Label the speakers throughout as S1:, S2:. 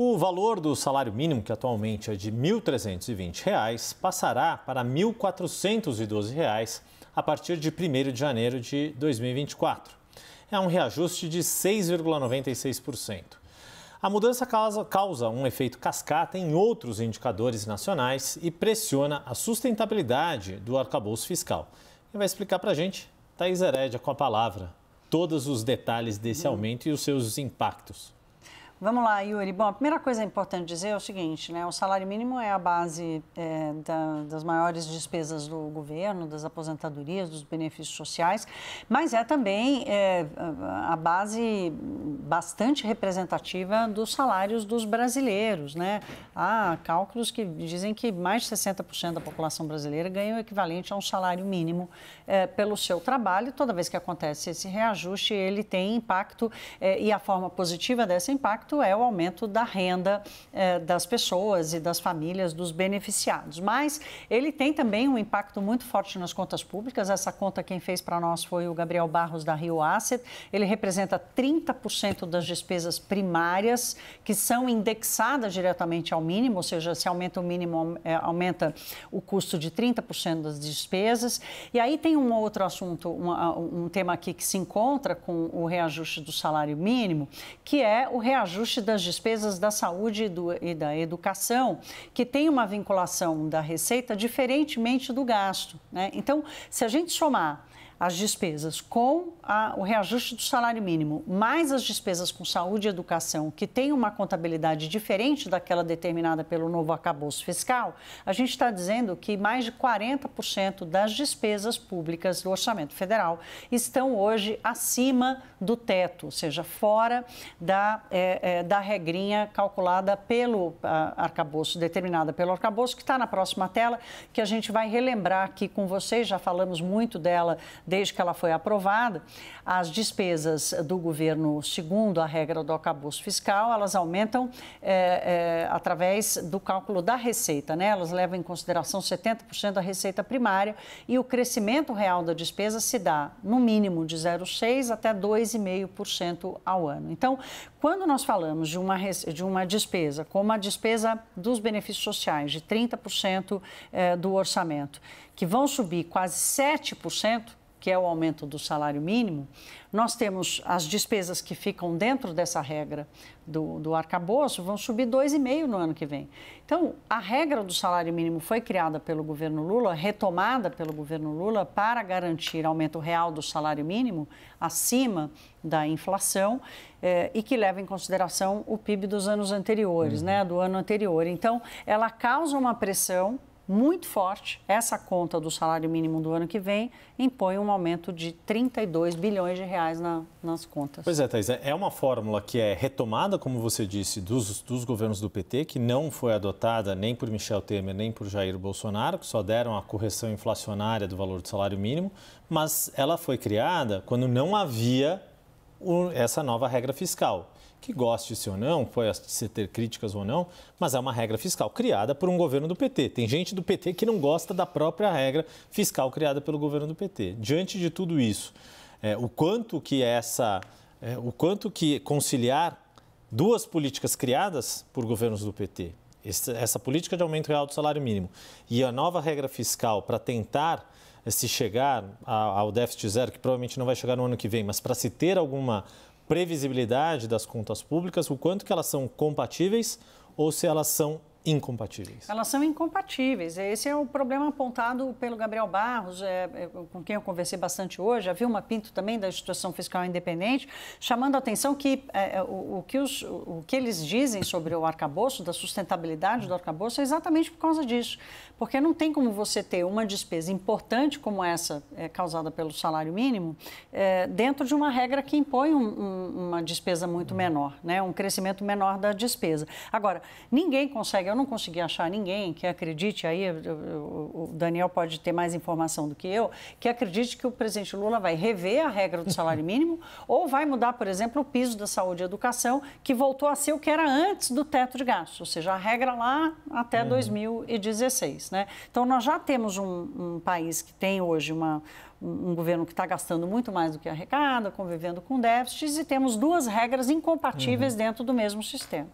S1: O valor do salário mínimo, que atualmente é de R$ 1.320, passará para R$ 1.412 a partir de 1 de janeiro de 2024. É um reajuste de 6,96%. A mudança causa, causa um efeito cascata em outros indicadores nacionais e pressiona a sustentabilidade do arcabouço fiscal. Quem vai explicar para a gente? Thais Herédia com a palavra. Todos os detalhes desse uhum. aumento e os seus impactos.
S2: Vamos lá, Yuri. Bom, a primeira coisa importante dizer é o seguinte, né? O salário mínimo é a base é, da, das maiores despesas do governo, das aposentadorias, dos benefícios sociais, mas é também é, a base bastante representativa dos salários dos brasileiros, né? Há cálculos que dizem que mais de 60% da população brasileira ganha o equivalente a um salário mínimo é, pelo seu trabalho. Toda vez que acontece esse reajuste, ele tem impacto é, e a forma positiva desse impacto impacto é o aumento da renda eh, das pessoas e das famílias dos beneficiados. Mas ele tem também um impacto muito forte nas contas públicas. Essa conta quem fez para nós foi o Gabriel Barros da Rio Asset. Ele representa 30% das despesas primárias que são indexadas diretamente ao mínimo, ou seja, se aumenta o mínimo, eh, aumenta o custo de 30% das despesas. E aí tem um outro assunto, um, um tema aqui que se encontra com o reajuste do salário mínimo, que é o reajuste reajuste das despesas da saúde e, do, e da educação, que tem uma vinculação da receita diferentemente do gasto. Né? Então, se a gente somar as despesas com a, o reajuste do salário mínimo, mais as despesas com saúde e educação, que tem uma contabilidade diferente daquela determinada pelo novo acabouço fiscal, a gente está dizendo que mais de 40% das despesas públicas do orçamento federal estão hoje acima do teto, ou seja, fora da, é, é, da regrinha calculada pelo a, arcabouço, determinada pelo arcabouço, que está na próxima tela, que a gente vai relembrar aqui com vocês, já falamos muito dela desde que ela foi aprovada, as despesas do governo, segundo a regra do acabouço fiscal, elas aumentam é, é, através do cálculo da receita, né? Elas levam em consideração 70% da receita primária e o crescimento real da despesa se dá no mínimo de 0,6% até 2,5% ao ano. Então, quando nós falamos de uma, de uma despesa, como a despesa dos benefícios sociais, de 30% eh, do orçamento, que vão subir quase 7%, que é o aumento do salário mínimo, nós temos as despesas que ficam dentro dessa regra do, do arcabouço vão subir 2,5% no ano que vem. Então, a regra do salário mínimo foi criada pelo governo Lula, retomada pelo governo Lula, para garantir aumento real do salário mínimo acima da inflação eh, e que leva em consideração o PIB dos anos anteriores, uhum. né, do ano anterior. Então, ela causa uma pressão muito forte. Essa conta do salário mínimo do ano que vem impõe um aumento de 32 bilhões de reais na, nas contas. Pois é,
S1: Thais, é uma fórmula que é retomada, como você disse, dos, dos governos do PT, que não foi adotada nem por Michel Temer nem por Jair Bolsonaro, que só deram a correção inflacionária do valor do salário mínimo, mas ela foi criada quando não havia essa nova regra fiscal que goste-se ou não, pode se ter críticas ou não, mas é uma regra fiscal criada por um governo do PT. Tem gente do PT que não gosta da própria regra fiscal criada pelo governo do PT. Diante de tudo isso, é, o quanto que essa, é, o quanto que conciliar duas políticas criadas por governos do PT, essa, essa política de aumento real do salário mínimo e a nova regra fiscal para tentar eh, se chegar ao déficit zero, que provavelmente não vai chegar no ano que vem, mas para se ter alguma previsibilidade das contas públicas, o quanto que elas são compatíveis ou se elas são incompatíveis?
S2: Elas são incompatíveis. Esse é o problema apontado pelo Gabriel Barros, é, é com quem eu conversei bastante hoje. A Vilma Pinto também, da Instituição Fiscal Independente, chamando a atenção que, é, é o, o, que os, o que eles dizem sobre o arcabouço, da sustentabilidade do arcabouço, é exatamente por causa disso. Porque não tem como você ter uma despesa importante como essa, é, causada pelo salário mínimo, é, dentro de uma regra que impõe um, um, uma despesa muito menor, né? um crescimento menor da despesa. Agora, ninguém consegue, eu não consegui achar ninguém que acredite, aí o Daniel pode ter mais informação do que eu, que acredite que o presidente Lula vai rever a regra do salário mínimo ou vai mudar, por exemplo, o piso da saúde e educação, que voltou a ser o que era antes do teto de gastos, ou seja, a regra lá até uhum. 2016. Né? Então, nós já temos um, um país que tem hoje uma, um governo que está gastando muito mais do que arrecada, convivendo com déficits, e temos duas regras incompatíveis uhum. dentro do mesmo sistema.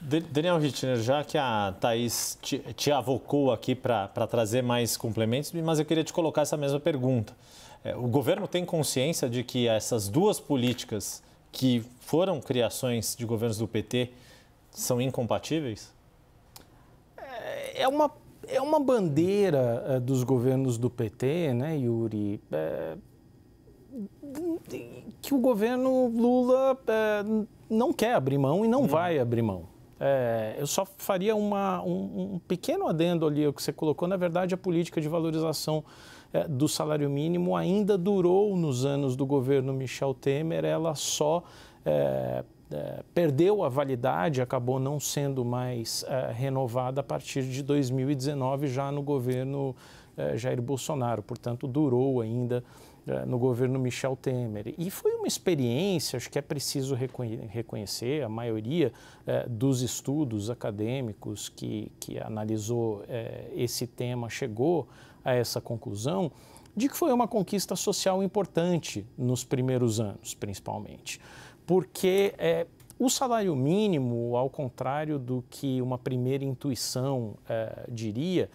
S1: Daniel Rittner, já que a Thaís te, te avocou aqui para trazer mais complementos, mas eu queria te colocar essa mesma pergunta. É, o governo tem consciência de que essas duas políticas que foram criações de governos do PT são
S3: incompatíveis? É, é uma, é uma bandeira é, dos governos do PT, né, Yuri? É, que o governo Lula é, não quer abrir mão e não hum. vai abrir mão. É, eu só faria uma, um, um, pequeno adendo ali, o que você colocou. Na verdade, a política de valorização é, do salário mínimo ainda durou nos anos do governo Michel Temer, ela só. É, é perdeu a validade, acabou não sendo mais é, renovada a partir de 2019, já no governo eh, Jair Bolsonaro, portanto, durou ainda eh, no governo Michel Temer. E foi uma experiência, acho que é preciso reconhecer, a maioria eh, dos estudos acadêmicos que, que analisou esse tema chegou a essa conclusão, de que foi uma conquista social importante nos primeiros anos, principalmente. Porque o salário mínimo, ao contrário do que uma primeira intuição diria,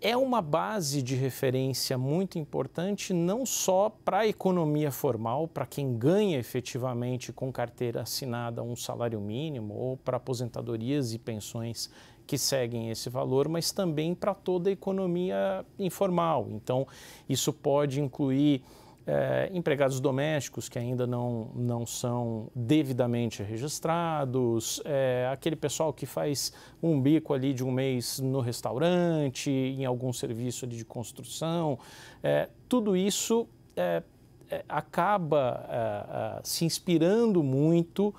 S3: é uma base de referência muito importante, não só para a economia formal, para quem ganha efetivamente com carteira assinada um salário mínimo, ou para aposentadorias e pensões que seguem esse valor, mas também para toda a economia informal. Então, isso pode incluir é, empregados domésticos que ainda não, não são devidamente registrados, é, aquele pessoal que faz um bico ali de um mês no restaurante, em algum serviço de construção, é, tudo isso é, é, acaba é, se inspirando muito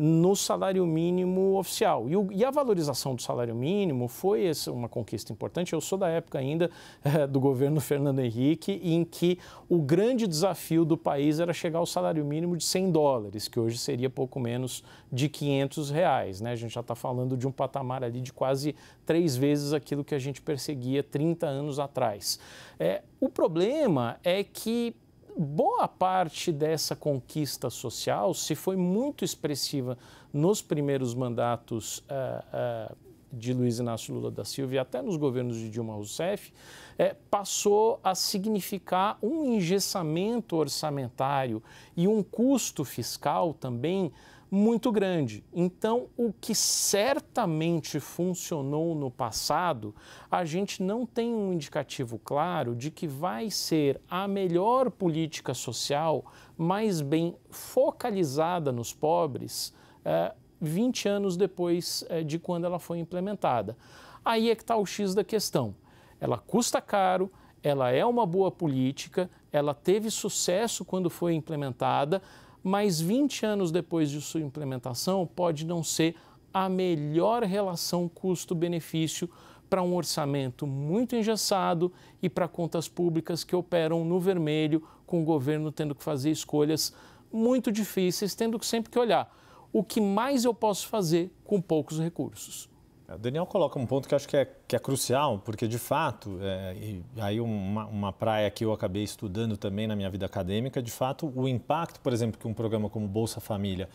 S3: no salário mínimo oficial. E, o, e a valorização do salário mínimo foi essa, uma conquista importante. Eu sou da época ainda é, do governo Fernando Henrique, em que o grande desafio do país era chegar ao salário mínimo de 100 dólares, que hoje seria pouco menos de 500 reais. Né? A gente já está falando de um patamar ali de quase três vezes aquilo que a gente perseguia 30 anos atrás. É, o problema é que boa parte dessa conquista social se foi muito expressiva nos primeiros mandatos uh, uh, de Luiz Inácio Lula da Silva e até nos governos de Dilma Rousseff, é, passou a significar um engessamento orçamentário e um custo fiscal também muito grande. Então, o que certamente funcionou no passado, a gente não tem um indicativo claro de que vai ser a melhor política social mais bem focalizada nos pobres é, 20 anos depois é, de quando ela foi implementada. Aí é que está o X da questão. Ela custa caro, ela é uma boa política, ela teve sucesso quando foi implementada, mas 20 anos depois de sua implementação, pode não ser a melhor relação custo-benefício para um orçamento muito engessado e para contas públicas que operam no vermelho, com o governo tendo que fazer escolhas muito difíceis, tendo sempre que olhar o que mais eu posso fazer com poucos recursos. O Daniel coloca um ponto que
S1: acho que é, que é crucial, porque
S3: de fato,
S1: é, e aí uma, uma praia que eu acabei estudando também na minha vida acadêmica, de fato, o impacto, por exemplo, que um programa como Bolsa Família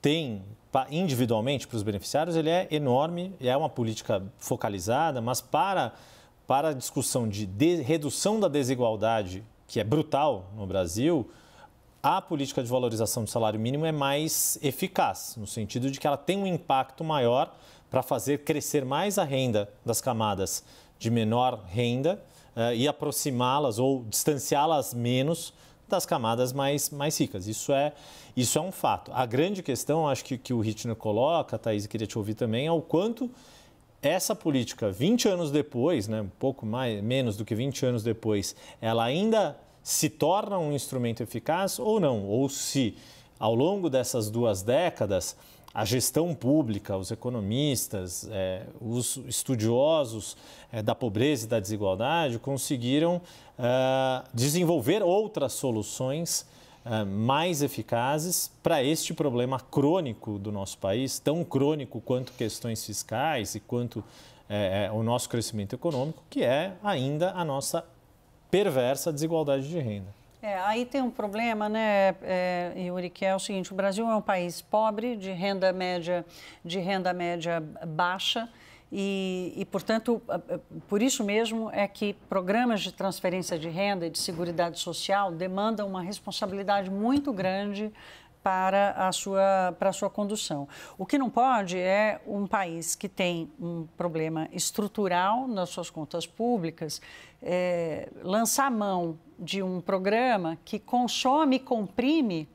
S1: tem individualmente para os beneficiários, ele é enorme, é uma política focalizada, mas para, para a discussão de, de redução da desigualdade, que é brutal no Brasil, a política de valorização do salário mínimo é mais eficaz, no sentido de que ela tem um impacto maior para fazer crescer mais a renda das camadas de menor renda uh, e aproximá-las ou distanciá-las menos das camadas mais, mais ricas. Isso é, isso é um fato. A grande questão, acho que, que o Hitner coloca, Thaís, queria te ouvir também, é o quanto essa política, 20 anos depois, né, um pouco mais, menos do que 20 anos depois, ela ainda se torna um instrumento eficaz ou não? Ou se, ao longo dessas duas décadas, a gestão pública, os economistas, é, os estudiosos é, da pobreza e da desigualdade conseguiram é, desenvolver outras soluções mais eficazes para este problema crônico do nosso país, tão crônico quanto questões fiscais e quanto o nosso crescimento econômico, que é ainda a nossa perversa desigualdade de renda.
S2: É, aí tem um problema, né, é, Yuri, que é o seguinte: o Brasil é um país pobre, de renda média, de renda média baixa. E, e, portanto, por isso mesmo é que programas de transferência de renda e de segurança social demandam uma responsabilidade muito grande para a sua, para a sua condução. O que não pode é um país que tem um problema estrutural nas suas contas públicas é, lançar mão de um programa que consome e comprime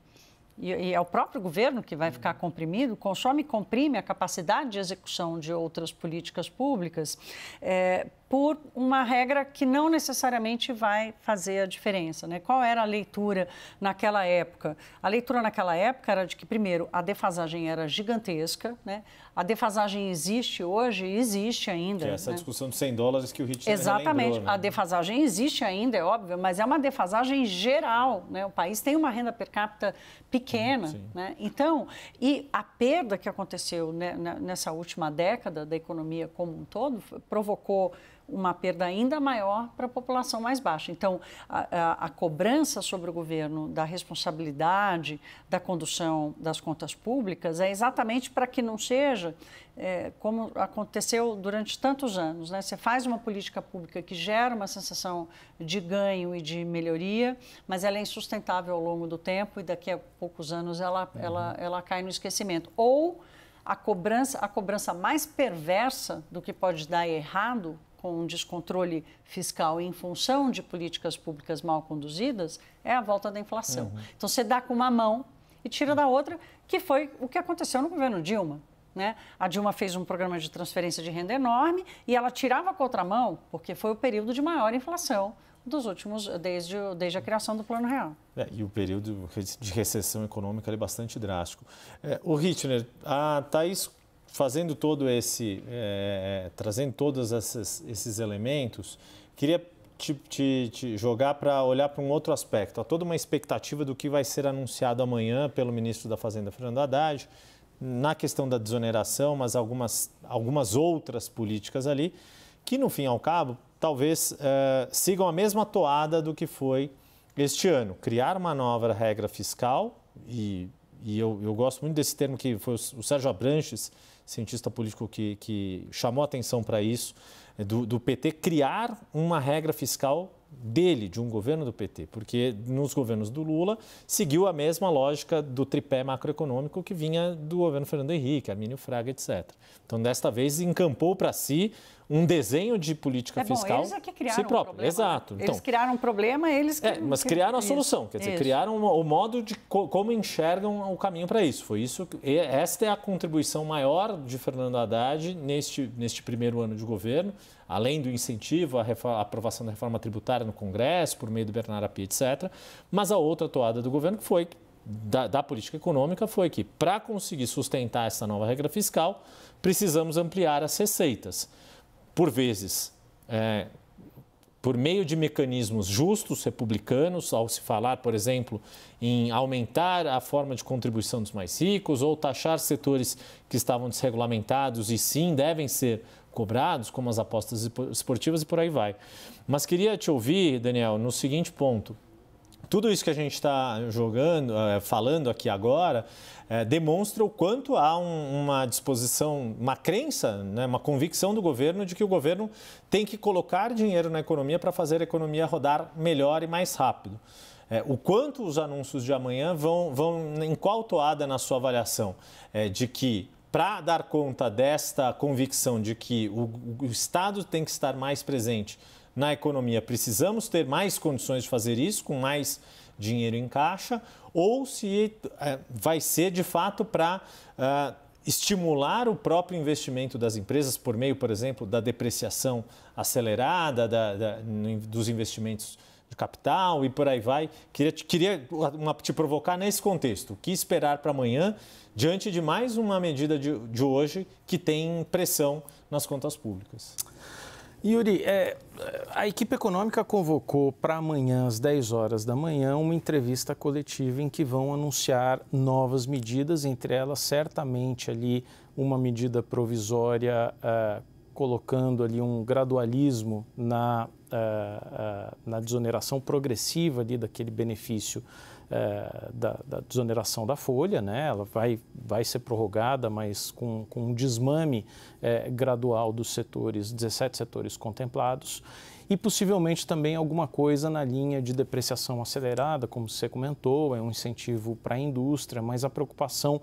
S2: e, é o próprio governo que vai ficar comprimido, consome e comprime a capacidade de execução de outras políticas públicas, é, por uma regra que não necessariamente vai fazer a diferença. Né? Qual era a leitura naquela época? A leitura naquela época era de que, primeiro, a defasagem era gigantesca, né? a defasagem existe hoje, existe ainda. Que é essa né?
S1: discussão de 100 dólares que o Ritchie Exatamente, né? a
S2: defasagem existe ainda, é óbvio, mas é uma defasagem geral. Né? O país tem uma renda per capita pequena. Sim. Né? Então, e a perda que aconteceu né? nessa última década da economia como um todo provocou uma perda ainda maior para a população mais baixa. Então, a, a, a, cobrança sobre o governo da responsabilidade da condução das contas públicas é exatamente para que não seja é, como aconteceu durante tantos anos. Né? Você faz uma política pública que gera uma sensação de ganho e de melhoria, mas ela é insustentável ao longo do tempo e daqui a poucos anos ela, uhum. ela, ela cai no esquecimento. Ou a cobrança, a cobrança mais perversa do que pode dar errado com um descontrole fiscal em função de políticas públicas mal conduzidas é a volta da inflação. Uhum. Então você dá com uma mão e tira da outra, que foi o que aconteceu no governo Dilma. Né? A Dilma fez um programa de transferência de renda enorme e ela tirava com outra mão, porque foi o período de maior inflação dos últimos, desde, desde a criação do Plano Real.
S1: É, e o período de recessão econômica é bastante drástico. É, o Hitler, a Thaís fazendo todo esse, é, trazendo todos esses, esses elementos, queria te, te, te jogar para olhar para um outro aspecto. Há toda uma expectativa do que vai ser anunciado amanhã pelo ministro da Fazenda, Fernando Haddad, na questão da desoneração, mas algumas, algumas outras políticas ali, que no fim ao cabo talvez é, sigam a mesma toada do que foi este ano. Criar uma nova regra fiscal, e, e eu, eu gosto muito desse termo que foi o Sérgio Abranches cientista político que, que chamou atenção para isso, é, do, do PT criar uma regra fiscal dele, de um governo do PT, porque nos governos do Lula seguiu a mesma lógica do tripé macroeconômico que vinha do governo Fernando Henrique, Armínio Fraga, etc. Então, desta vez, encampou para si um desenho de política é fiscal. Bom, eles é que criaram si próprio. Exato. Então, eles
S2: criaram um problema, eles é, que... é, mas criaram a solução, quer dizer, isso.
S1: criaram o modo de co como enxergam o caminho para isso. Foi isso esta é a contribuição maior de Fernando Haddad neste, neste primeiro ano de governo, além do incentivo à, aprovação da reforma tributária no Congresso por meio do Bernardo Api, etc. Mas a outra toada do governo que foi da, da, política econômica foi que, para conseguir sustentar essa nova regra fiscal, precisamos ampliar as receitas por vezes, é, por meio de mecanismos justos republicanos, ao se falar, por exemplo, em aumentar a forma de contribuição dos mais ricos ou taxar setores que estavam desregulamentados e sim devem ser cobrados, como as apostas esportivas e por aí vai. Mas queria te ouvir, Daniel, no seguinte ponto tudo isso que a gente está jogando, eh, falando aqui agora, eh, demonstra o quanto há uma disposição, uma crença, né, uma convicção do governo de que o governo tem que colocar dinheiro na economia para fazer a economia rodar melhor e mais rápido. É, o quanto os anúncios de amanhã vão, vão em qual toada na sua avaliação? É, de que, para dar conta desta convicção de que o, o Estado tem que estar mais presente na economia. Precisamos ter mais condições de fazer isso, com mais dinheiro em caixa, ou se é, vai ser de fato para uh, eh, estimular o próprio investimento das empresas por meio, por exemplo, da depreciação acelerada da, da, dos investimentos de capital e por aí vai. Queria, queria uma, te provocar nesse contexto. O que esperar para amanhã diante de mais uma medida de, de hoje que tem pressão nas contas públicas?
S3: Yuri, é, a equipe econômica convocou para amanhã, às 10 horas da manhã, uma entrevista coletiva em que vão anunciar novas medidas, entre elas, certamente, ali uma medida provisória uh, colocando ali um gradualismo na, uh, uh, na desoneração progressiva ali daquele benefício é, da, da, desoneração da folha, né? ela vai, vai ser prorrogada, mas com, com um desmame é, gradual dos setores, 17 setores contemplados, e possivelmente também alguma coisa na linha de depreciação acelerada, como você comentou, é um incentivo para a indústria, mas a preocupação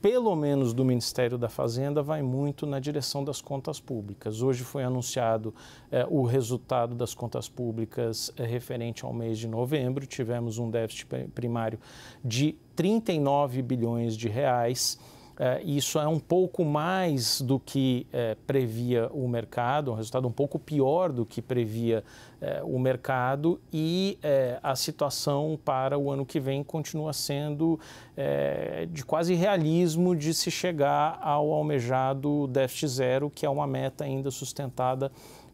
S3: pelo menos do Ministério da Fazenda, vai muito na direção das contas públicas. Hoje foi anunciado eh, o resultado das contas públicas eh, referente ao mês de novembro. Tivemos um déficit primário de 39 bilhões de reais. É, isso é um pouco mais do que é, previa o mercado, um resultado um pouco pior do que previa é, o mercado e a situação para o ano que vem continua sendo de quase realismo de se chegar ao almejado déficit zero, que é uma meta ainda sustentada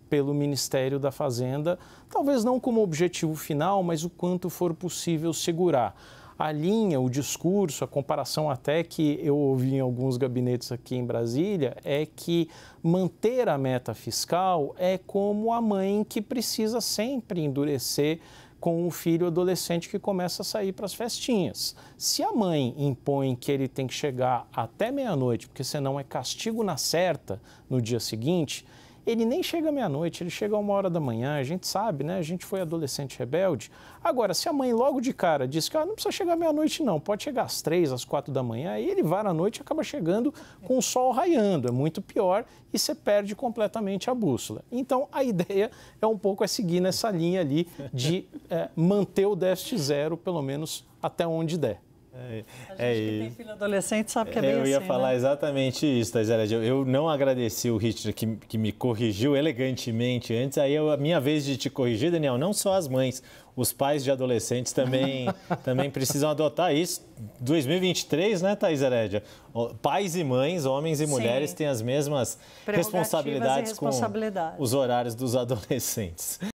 S3: pelo Ministério da Fazenda, talvez não como objetivo final, mas o quanto for possível segurar alinha o discurso, a comparação até que eu ouvi em alguns gabinetes aqui em Brasília, é que manter a meta fiscal é como a mãe que precisa sempre endurecer com o filho adolescente que começa a sair para as festinhas. Se a mãe impõe que ele tem que chegar até meia-noite, porque senão é castigo na certa no dia seguinte, ele nem chega meia-noite, ele chega a uma hora da manhã, a gente sabe, né? A gente foi adolescente rebelde. Agora, se a mãe logo de cara diz que ah, não precisa chegar meia-noite, não, pode chegar às três, às quatro da manhã, aí ele vai à noite e acaba chegando com o sol raiando. É muito pior e você perde completamente a bússola. Então, a ideia é um pouco é seguir nessa linha ali de é, manter o déficit zero, pelo menos até onde der. É, é, que tem filho adolescente sabe que é, é bem Eu ia assim, falar
S1: né? exatamente isso, Tazera. Eu, eu não agradeci o Richard que, que me corrigiu elegantemente antes. Aí eu, a minha vez de te corrigir, Daniel, não só as mães, os pais de adolescentes também, também precisam adotar isso. 2023, né, Thais Herédia? Pais e mães, homens e mulheres, Sim. têm as mesmas responsabilidades, responsabilidades com os horários dos adolescentes.